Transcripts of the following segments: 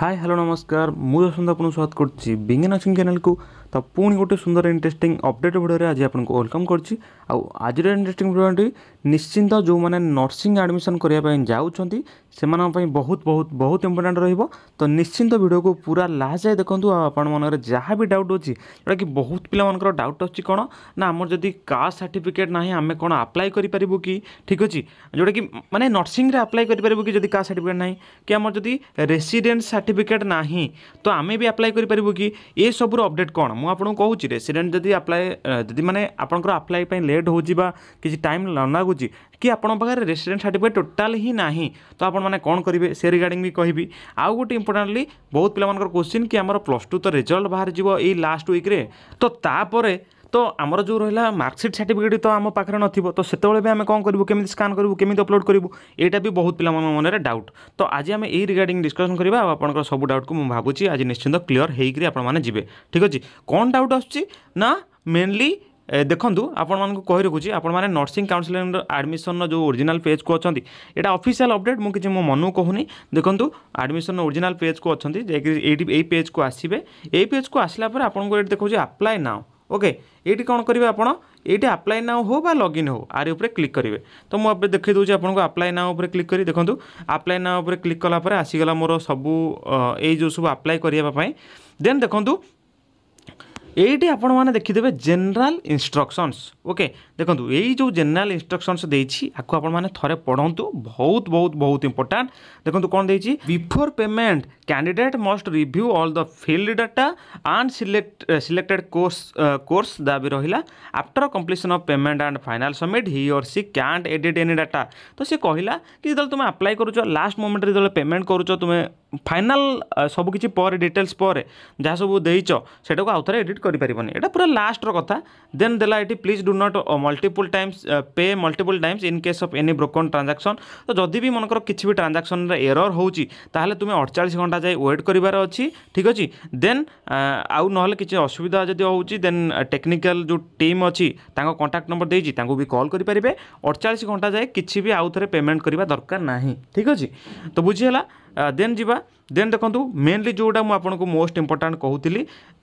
ହାଏ hello ନମସ୍କାର ମୁଁ ଯଶନ୍ତ ଆପଣଙ୍କୁ ସ୍ୱାଗତ କରୁଛି ବିଜ୍ଞାନ ନର୍ସିଂ ଚ୍ୟାନେଲକୁ ତ ପୁଣି ଗୋଟେ ସୁନ୍ଦର ଇଣ୍ଟରେଷ୍ଟିଂ ଅପଡ଼େଟ୍ ଭିଡ଼ିଓରେ ଆଜି ଆପଣଙ୍କୁ ୱେଲକମ୍ କରୁଛି ଆଉ ଆଜିର ଇଣ୍ଟରେଷ୍ଟିଂ ଭିଡ଼ିଓଟି ନିଶ୍ଚିନ୍ତ ଯେଉଁମାନେ ନର୍ସିଂ ଆଡ଼ମିସନ୍ କରିବା ପାଇଁ ଯାଉଛନ୍ତି ସେମାନଙ୍କ ପାଇଁ ବହୁତ ବହୁତ ବହୁତ ଇମ୍ପୋର୍ଟାଣ୍ଟ ରହିବ ତ ନିଶ୍ଚିନ୍ତ ଭିଡ଼ିଓକୁ ପୁରା ଲାଷ୍ଟ ଯାଏ ଦେଖନ୍ତୁ ଆଉ ଆପଣମାନଙ୍କର ଯାହା ବି ଡାଉଟ୍ ଅଛି ଯେଉଁଟାକି ବହୁତ ପିଲାମାନଙ୍କର ଡାଉଟ୍ ଅଛି କ'ଣ ନା ଆମର ଯଦି କାଷ୍ଟ ସାର୍ଟିଫିକେଟ୍ ନାହିଁ ଆମେ କ'ଣ ଆପ୍ଲାଏ କରିପାରିବୁ କି ଠିକ୍ ଅଛି ଯେଉଁଟାକି ମାନେ ନର୍ସିଂରେ ଆପ୍ଲାଏ କରିପାରିବୁ କି ଯଦି କାଷ୍ଟ ସାର୍ଟିଫିକେଟ୍ ନାହିଁ କି ଆମର ଯଦି ରେସିଡେନ୍ସ ସାର୍ଟିଫିକେଟ୍ সার্টিফিকেট না তো আমি বি আপ্লাই করিপারু কি এসবুর অপডেট কোণ মু আপনার কুচি রেসিডেন্ট যদি আপ্লাই যদি মানে আপনার আপ্লাই লেট হচ্ছে বা কিছু টাইম লাগুচি কি আপনার পাখে রেসিডেন্ট সার্টিফিকেট টোটাল হি না তো আপনার মানে কোণ করবে সে রিগার্ডিং বি কহবি আউ গোটে ইম্পর্টাটলি বহুত পিলা কোশ্চিন কি আমার প্লস টু তো রেজল্ট বাহারি এই লাস্ট উইক্রে তো তাপরে ତ ଆମର ଯେଉଁ ରହିଲା ମାର୍କସିଟ୍ ସାର୍ଟିଫିକେଟ୍ ତ ଆମ ପାଖରେ ନଥିବ ତ ସେତେବେଳେ ବି ଆମେ କ'ଣ କରିବୁ କେମିତି ସ୍କାନ୍ କରିବୁ କେମିତି ଅପଲୋଡ଼୍ କରିବୁ ଏଇଟା ବି ବହୁତ ପିଲାମାନଙ୍କ ମନରେ ଡାଉଟ୍ ତ ଆଜି ଆମେ ଏଇ ରିଗାର୍ଡ଼ିଂ ଡିସ୍କସନ୍ କରିବା ଆଉ ଆପଣଙ୍କର ସବୁ ଡାଉଟ୍କୁ ମୁଁ ଭାବୁଛି ଆଜି ନିଶ୍ଚିନ୍ତ କ୍ଲିୟର୍ ହେଇକରି ଆପଣମାନେ ଯିବେ ଠିକ୍ ଅଛି କ'ଣ ଡାଉଟ୍ ଆସୁଛି ନା ମେନ୍ଲି ଦେଖନ୍ତୁ ଆପଣମାନଙ୍କୁ କହି ରଖୁଛି ଆପଣମାନେ ନର୍ସିଂ କାଉନସିଲିଂର ଆଡ଼ମିସନ୍ର ଯେଉଁ ଓରିଜିନାଲ୍ ପେଜ୍କୁ ଅଛନ୍ତି ଏଇଟା ଅଫିସିଆଲ୍ ଅପଡ଼େଟ୍ ମୁଁ କିଛି ମୋ ମନକୁ କହୁନି ଦେଖନ୍ତୁ ଆଡ଼ମିସନ୍ର ଓରିଜିନାଲ୍ ପେଜ୍କୁ ଅଛନ୍ତି ଯାଇକି ଏଇଠି ଏଇ ପେଜ୍କୁ ଆସିବେ ଏଇ ପେଜ୍କୁ ଆସିଲା ପରେ ଆପଣଙ୍କୁ ଏଇଠି ଦେଖାଉଛି ଆପ୍ଲାଏ ନାଓ ওকে এইটি କ'ଣ କରିବେ ଆପଣ এইটি ଆପ୍ଲାଏ ନାଓ ହେଉ ବା ଲଗ୍ଇନ୍ ହେଉ ଆରି ଉପରେ କ୍ଲିକ୍ କରିବେ ତ ମୁଁ ଏବେ ଦେଖାଇ ଦେଉଛି ଆପଣଙ୍କୁ ଆପ୍ଲାଏ ନାଓ ଉପରେ କ୍ଲିକ୍ କରି ଦେଖନ୍ତୁ ଆପ୍ଲାଏ ନାଓ ଉପରେ କ୍ଲିକ୍ କଲା ପରେ ଆସିଗଲା ମୋର ସବୁ ଏଇ ଯେଉଁ ସବୁ ଆପ୍ଲାଏ କରିବା ପାଇଁ ଦେନ୍ ଦେଖନ୍ତୁ এইটি আপনার দেখিদেবে জেনেল ইনস্ট্রকশনস ওকে দেখুন এই যে জেনেল ইনস্ট্রকশনস দিয়েছি আকু আপনার থরে পড়ু বহুত বহুত বহুত ইম্পর্টাট দেখুন কোণ দিয়েছি before payment candidate must review all the field data and select selected course course দাবি রহিলা after completion of payment and final submit he or she can't edit any data তো সে কহিলা কি যেত তুমি আপ্লাই করুছ লাস্ট মোমেন্টে যেত পেমেন্ট করুছ তুমি ফাইনাল সবুকিছি পরে ডিটেলস পরে যা সব দেইছ সেটাকে আউথরে এডিট করিপারবনি এটা পুরা লাস্টর কথা দেন দেলা এটি please do not multiple times pay multiple times in case of any broken transaction তো যদি বি মনকর কিছু বি ট্রানজাকশনরে এরর হচ্ছে তাহলে তুমি অড়চাশ ঘন্টা যাই ওয়েট করবার অছি ঠিক আছে দেন আউ নহলে কিছু অসুবিধা যদি হচ্ছে দেন টেকনিকাল যে টিম অছি তাঙ্ক কন্টাক্ট নম্বর দিয়েছি তাঙ্কু বি কল করিপারিবে অড়চাশ ঘন্টা যাই কিছু বি আউথরে পেমেন্ট করিবা দরকার নাহি ঠিক আছে তো বুঝি হেলা ଦେନ୍ ଯିବା ଦେନ୍ ଦେଖନ୍ତୁ ମେନ୍ଲି ଯେଉଁଟା ମୁଁ ଆପଣଙ୍କୁ ମୋଷ୍ଟ ଇମ୍ପୋର୍ଟାଣ୍ଟ କହୁଥିଲି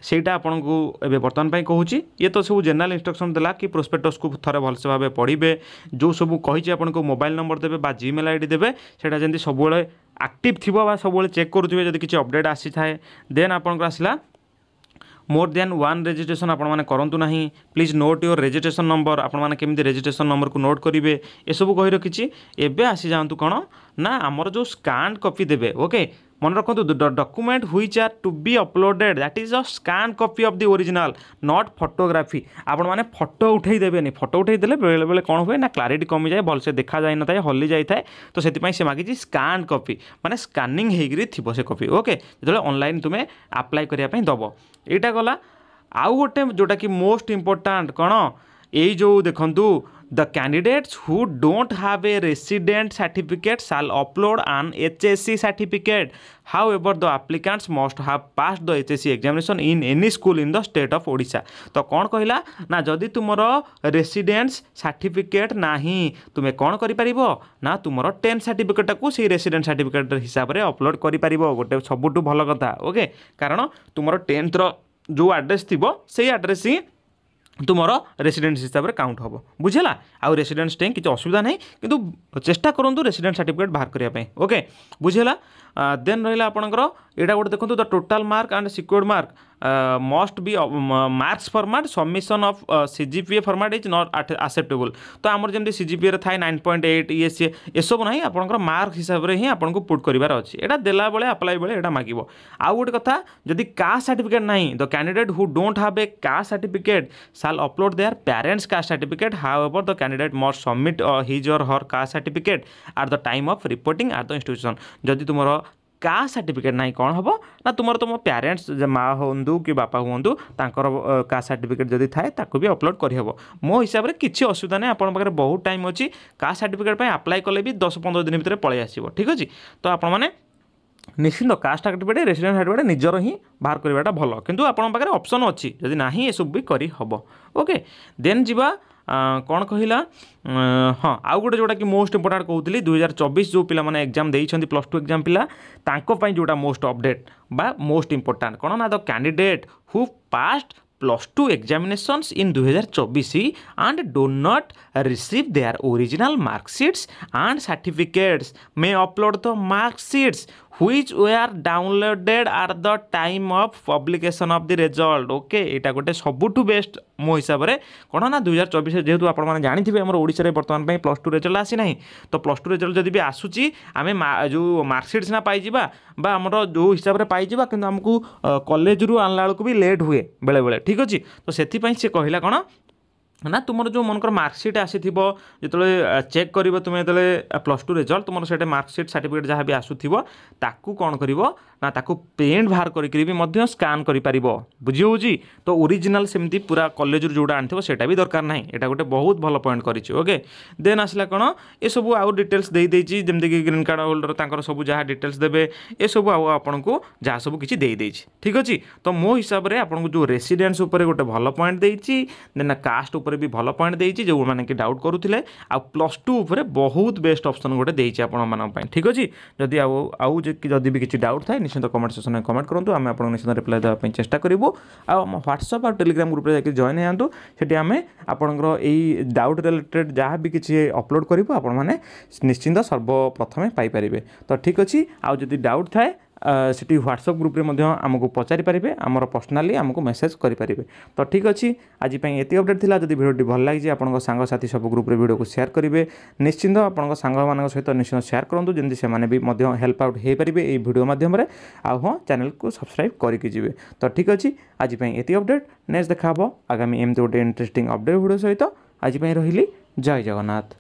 ସେଇଟା ଆପଣଙ୍କୁ ଏବେ ବର୍ତ୍ତମାନ ପାଇଁ କହୁଛି ଇଏ ତ ସବୁ ଜେନେରାଲ୍ ଇନଷ୍ଟ୍ରକ୍ସନ୍ ଦେଲା କି ପ୍ରୋସ୍ପେକ୍ଟସ୍କୁ ଥରେ ଭଲସେ ଭାବେ ପଢ଼ିବେ ଯେଉଁ ସବୁ କହିଛି ଆପଣଙ୍କୁ ମୋବାଇଲ୍ ନମ୍ବର ଦେବେ ବା ଜିମେଲ୍ ଆଇ ଡ଼ି ଦେବେ ସେଇଟା ଯେମିତି ସବୁବେଳେ ଆକ୍ଟିଭ୍ ଥିବ ବା ସବୁବେଳେ ଚେକ୍ କରୁଥିବେ ଯଦି କିଛି ଅପଡ଼େଟ୍ ଆସିଥାଏ ଦେନ୍ ଆପଣଙ୍କର ଆସିଲା মোর ଦେନ୍ ୱାନ୍ ରେଜିଷ୍ଟ୍ରେସନ୍ ଆପଣମାନେ କରନ୍ତୁ ନାହିଁ please note your registration number ଆପଣମାନେ କେମିତି ରେଜିଷ୍ଟ୍ରେସନ୍ ନମ୍ବରକୁ ନୋଟ୍ କରିବେ ଏସବୁ କହି ରଖିଛି ଏବେ ଆସିଯାଆନ୍ତୁ କ'ଣ ନା ଆମର ଯେଉଁ ସ୍କାଣ୍ଡ କପି ଦେବେ ଓକେ মনে রাখতু the document which are to be uploaded that is a scan copy of the original not photography আপন মানে ফটো উঠাই দেবেনি ফটো উঠাই দেলে বেড়ে বেড়ে কোণ হুয়ে না ক্লারিটি কমি যায় ভালসে দেখা যাই নথায় হলি যাই তো সেপাই সে মাগিছি স্কান কপি মানে স্কানিং হয়েকি থিব সে কপি ওকে যেতবে অনলাইন তুমি আপ্লাই করা দেব এইটা গলা আউ গোটে যেটা কি মোস্ট ইম্পর্টাট কোণ এই যে দেখুন The candidates who don't have a resident certificate shall upload an HSC certificate. However, the applicants must have passed the HSC examination in any school in the state of Odisha. तो कौन कहला ना जदि तुमर रेसीडेन्स सर्टिफिकेट ना तुम्हें कौन कर ना तुमर टेन्थ सर्टिफिकेट टाक से रेसीडेन्स सर्टिफिकेट हिसाब से अपलोड कर गोटे सबुठ भल कथा ओके कारण तुम टेन्थर जो आड्रेस थी से आड्रेस ही ତୁମର ରେସିଡେନ୍ସ ହିସାବରେ କାଉଣ୍ଟ ହେବ ବୁଝିଲା ଆଉ ରେସିଡେନ୍ସ ଟାଇମ୍ କିଛି ଅସୁବିଧା ନାହିଁ କିନ୍ତୁ ଚେଷ୍ଟା କରନ୍ତୁ ରେସିଡେନ୍ସ ସାର୍ଟିଫିକେଟ୍ ବାହାର କରିବା ପାଇଁ ଓକେ ବୁଝିଲା ଦେନ୍ ରହିଲା ଆପଣଙ୍କର ଏଇଟା ଗୋଟେ ଦେଖନ୍ତୁ the total mark and secured mark uh, must be uh, maths format submission format is not format is not acceptable तो आमर जमी सीजीपीए रे थाए एट ये सी एसबू ना आपंकर मार्क हिसाब से ही आपको पुट करार अच्छे यहाँ देला बेले बेले यहाँ मागे आउ गोटे कथा जदि का सर्टिफिकेट ना the candidate who don't have a का certificate shall upload their parents का certificate however the candidate must submit his or her caste certificate at the time of report at the institution जदि तुम caste certificate ନାହିଁ କ'ଣ ହେବ ନା ତୁମର ତୁମ ପ୍ୟାରେଣ୍ଟସ୍ ମାଆ ହୁଅନ୍ତୁ କି ବାପା ହୁଅନ୍ତୁ ତାଙ୍କର କାଷ୍ଟ ସାର୍ଟିଫିକେଟ୍ ଯଦି ଥାଏ ତାକୁ ବି ଅପଲୋଡ଼ କରିହେବ ମୋ ହିସାବରେ କିଛି ଅସୁବିଧା ନାହିଁ ଆପଣଙ୍କ ପାଖରେ ବହୁତ ଟାଇମ୍ ଅଛି କାଷ୍ଟ ସାର୍ଟିଫିକେଟ୍ ପାଇଁ ଆପ୍ଲାଏ କଲେ ବି ଦଶ ପନ୍ଦର ଦିନ ଭିତରେ ପଳାଇ ଆସିବ ଠିକ୍ ଅଛି ତ ଆପଣମାନେ ନିଶ୍ଚିନ୍ତ କାଷ୍ଟ ସାର୍ଟିଫିକେଟ୍ ରେସିଡେଣ୍ଟ ସାର୍ଟିଫିକେଟ୍ ନିଜର ହିଁ ବାହାର କରିବାଟା ଭଲ କିନ୍ତୁ ଆପଣଙ୍କ ପାଖରେ ଅପସନ୍ ଅଛି ଯଦି ନାହିଁ ଏସବୁ ବି କରିହେବ ଓକେ ଦେନ୍ ଯିବା କ'ଣ କହିଲା ହଁ ଆଉ ଗୋଟେ ଯେଉଁଟାକି ମୋଷ୍ଟ ଇମ୍ପୋର୍ଟାଣ୍ଟ କହୁଥିଲି ଦୁଇହଜାର ଚବିଶ ଯେଉଁ ପିଲାମାନେ ଏକ୍ଜାମ୍ ଦେଇଛନ୍ତି ପ୍ଲସ୍ ଟୁ ଏକ୍ଜାମ୍ ପିଲା ତାଙ୍କ ପାଇଁ ଯେଉଁଟା ମୋଷ୍ଟ ଅପଡ଼େଟ୍ ବା ମୋଷ୍ଟ ଇମ୍ପୋର୍ଟାଣ୍ଟ କ'ଣ ନା the candidate who passed plus two examinations in ଦୁଇହଜାର ଚବିଶ and do not receive their original marksheets and certificates may upload the marksheets which were downloaded at the time of publication of the result okay ଏଇଟା ଗୋଟେ ସବୁଠୁ best ମୋ ହିସାବରେ କ'ଣ ନା ଦୁଇ ହଜାର ଚବିଶରେ ଯେହେତୁ ଆପଣମାନେ ଜାଣିଥିବେ ଆମର ଓଡ଼ିଶାରେ ବର୍ତ୍ତମାନ ପାଇଁ ପ୍ଲସ୍ ଟୁ ରେଜଲ୍ଟ ଆସିନାହିଁ ତ ପ୍ଲସ୍ ଟୁ ରେଜଲ୍ଟ ଯଦି ବି ଆସୁଛି ଆମେ ଯେଉଁ ମାର୍କସିଟ୍ ସିନା ପାଇଯିବା ବା ଆମର ଯେଉଁ ହିସାବରେ ପାଇଯିବା କିନ୍ତୁ ଆମକୁ କଲେଜରୁ ଆଣିଲା ବେଳକୁ ବି ଲେଟ୍ ହୁଏ ବେଳେବେଳେ ଠିକ୍ ଅଛି ତ ସେଥିପାଇଁ ସେ କହିଲା କ'ଣ ନା ତୁମର ଯେଉଁ ମନେକର ମାର୍କସିଟ୍ ଆସିଥିବ ଯେତେବେଳେ ଚେକ୍ କରିବ ତୁମେ ଯେତେବେଳେ ପ୍ଲସ୍ ଟୁ ରେଜଲ୍ଟ ତୁମର ସେଇଟା ମାର୍କସିଟ୍ ସାର୍ଟିଫିକେଟ୍ ଯାହା ବି ଆସୁଥିବ ତାକୁ କ'ଣ କରିବ ନା ତାକୁ ପ୍ରିଣ୍ଟ ବାହାର କରିକିରି ବି ମଧ୍ୟ ସ୍କାନ୍ କରିପାରିବ ବୁଝି ହେଉଛି ତ ଓରିଜିନାଲ୍ ସେମିତି ପୁରା କଲେଜରୁ ଯେଉଁଟା ଆଣିଥିବ ସେଇଟା ବି ଦରକାର ନାହିଁ ଏଇଟା ଗୋଟେ ବହୁତ ଭଲ ପଏଣ୍ଟ କରିଛି ଓକେ ଦେନ୍ ଆସିଲା କ'ଣ ଏସବୁ ଆଉ ଡିଟେଲ୍ସ ଦେଇଦେଇଛି ଯେମିତିକି ଗ୍ରୀନ୍ କାର୍ଡ଼ ହୋଲ୍ଡର ତାଙ୍କର ସବୁ ଯାହା ଡିଟେଲ୍ସ ଦେବେ ଏସବୁ ଆଉ ଆପଣଙ୍କୁ ଯାହା ସବୁ କିଛି ଦେଇଦେଇଛି ଠିକ୍ ଅଛି ତ ମୋ ହିସାବରେ ଆପଣଙ୍କୁ ଯେଉଁ ରେସିଡେନ୍ସ ଉପରେ ଗୋଟେ ଭଲ ପଏଣ୍ଟ ଦେଇଛି ଦେନ୍ କାଷ୍ଟ ଉପରେ ବି ଭଲ ପଏଣ୍ଟ ଦେଇଛି ଯେଉଁମାନେ କି ଡାଉଟ୍ କରୁଥିଲେ ଆଉ ପ୍ଲସ୍ ଟୁ ଉପରେ ବହୁତ ବେଷ୍ଟ ଅପସନ୍ ଗୋଟେ ଦେଇଛି ଆପଣମାନଙ୍କ ପାଇଁ ଠିକ୍ ଅଛି ଯଦି ଆଉ ଆଉ ଯଦି ବି କିଛି ଡାଉଟ୍ ଥାଏ ନିଶ୍ଚିତ କମେଣ୍ଟ ସେକ୍ସନରେ କମେଣ୍ଟ କରନ୍ତୁ ଆମେ ଆପଣଙ୍କୁ ନିଶ୍ଚିତ ରିପ୍ଲାଏ ଦେବା ପାଇଁ ଚେଷ୍ଟା କରିବୁ ଆଉ ଆମ ହ୍ୱାଟ୍ସଆପ୍ ଆଉ ଟେଲିଗ୍ରାମ ଗ୍ରୁପ୍ରେ ଯାଇକି ଜଏନ୍ ହେଇଯାଆନ୍ତୁ ସେଠି ଆମେ ଆପଣଙ୍କର ଏଇ ଡାଉଟ୍ ରିଲେଟେଡ଼ ଯାହା ବି କିଛି ଅପଲୋଡ଼ କରିବୁ ଆପଣମାନେ ନିଶ୍ଚିନ୍ତ ସର୍ବପ୍ରଥମେ ପାଇପାରିବେ ତ ଠିକ୍ ଅଛି ଆଉ ଯଦି ଡାଉଟ୍ ଥାଏ সেটি হোয়াটସঅप গ্রুপে ମଧ୍ୟ ଆମକୁ ପଚାରିପାରିବେ ଆମର ପର୍ସନାଲି ଆମକୁ ମେସେଜ୍ କରିପାରିବେ ତ ଠିକ୍ ଅଛି ଆଜି ପାଇଁ ଏତିକି ଅପଡ଼େଟ୍ ଥିଲା ଯଦି ଭିଡ଼ିଓଟି ଭଲ ଲାଗିଛି ଆପଣଙ୍କ ସାଙ୍ଗସାଥି ସବୁ ଗ୍ରୁପରେ ଭିଡ଼ିଓକୁ ସେୟାର କରିବେ ନିଶ୍ଚିନ୍ତ ଆପଣଙ୍କ ସାଙ୍ଗମାନଙ୍କ ସହିତ ନିଶ୍ଚିନ୍ତ ସେୟାର କରନ୍ତୁ ଯେମିତି ସେମାନେ ବି ମଧ୍ୟ ହେଲ୍ପ ଆଉଟ୍ ହୋଇପାରିବେ ଏହି ଭିଡ଼ିଓ ମାଧ୍ୟମରେ ଆଉ ହଁ ଚ୍ୟାନେଲକୁ ସବସ୍କ୍ରାଇବ୍ କରିକି ଯିବେ ତ ଠିକ୍ ଅଛି ଆଜି ପାଇଁ ଏତିକି ଅପଡ଼େଟ୍ ନେକ୍ସଟ ଦେଖା ହେବ ଆଗାମୀ ଏମିତି ଗୋଟେ ଇଣ୍ଟରେଷ୍ଟିଂ ଅପଡ଼େଟ୍ ଭିଡ଼ିଓ ସହିତ ଆଜି ପାଇଁ ରହିଲି ଜୟ ଜଗନ୍ନାଥ